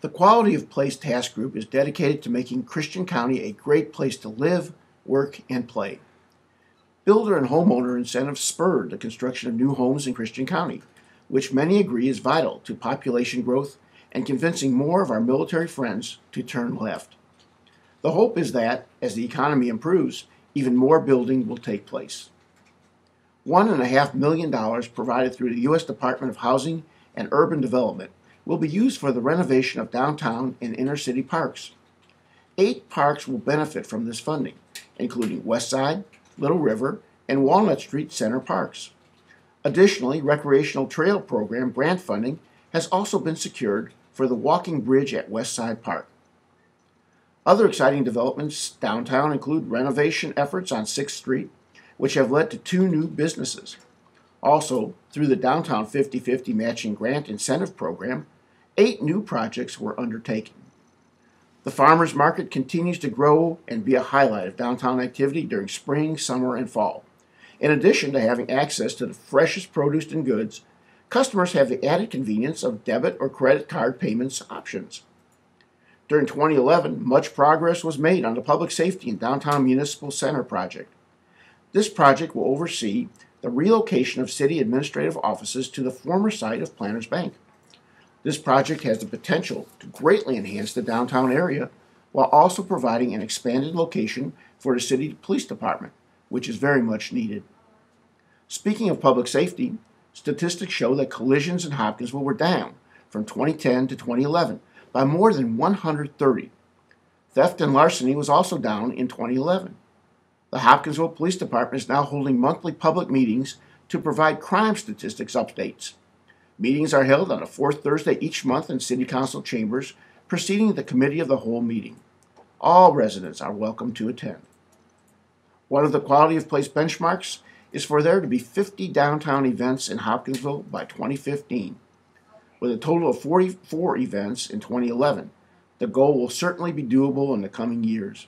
The Quality of Place Task Group is dedicated to making Christian County a great place to live, work, and play. Builder and homeowner incentives spurred the construction of new homes in Christian County, which many agree is vital to population growth and convincing more of our military friends to turn left. The hope is that, as the economy improves, even more building will take place. $1.5 million provided through the U.S. Department of Housing and Urban Development will be used for the renovation of downtown and inner city parks. Eight parks will benefit from this funding, including Westside, Little River, and Walnut Street Center parks. Additionally, Recreational Trail Program grant funding has also been secured for the walking bridge at Westside Park. Other exciting developments downtown include renovation efforts on 6th Street, which have led to two new businesses. Also, through the Downtown 50/50 Matching Grant Incentive Program, eight new projects were undertaken. The farmers market continues to grow and be a highlight of downtown activity during spring, summer, and fall. In addition to having access to the freshest produce and goods, customers have the added convenience of debit or credit card payments options. During 2011, much progress was made on the Public Safety and Downtown Municipal Center project. This project will oversee the relocation of city administrative offices to the former site of Planners Bank. This project has the potential to greatly enhance the downtown area while also providing an expanded location for the city police department, which is very much needed. Speaking of public safety, statistics show that collisions in Hopkinsville were down from 2010 to 2011 by more than 130. Theft and larceny was also down in 2011. The Hopkinsville Police Department is now holding monthly public meetings to provide crime statistics updates. Meetings are held on the fourth Thursday each month in City Council chambers, preceding the Committee of the Whole meeting. All residents are welcome to attend. One of the quality of place benchmarks is for there to be 50 downtown events in Hopkinsville by 2015. With a total of 44 events in 2011, the goal will certainly be doable in the coming years.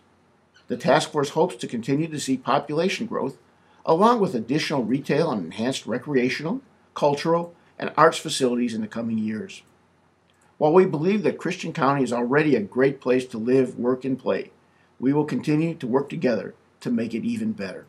The task force hopes to continue to see population growth, along with additional retail and enhanced recreational, cultural, and arts facilities in the coming years. While we believe that Christian County is already a great place to live, work, and play, we will continue to work together to make it even better.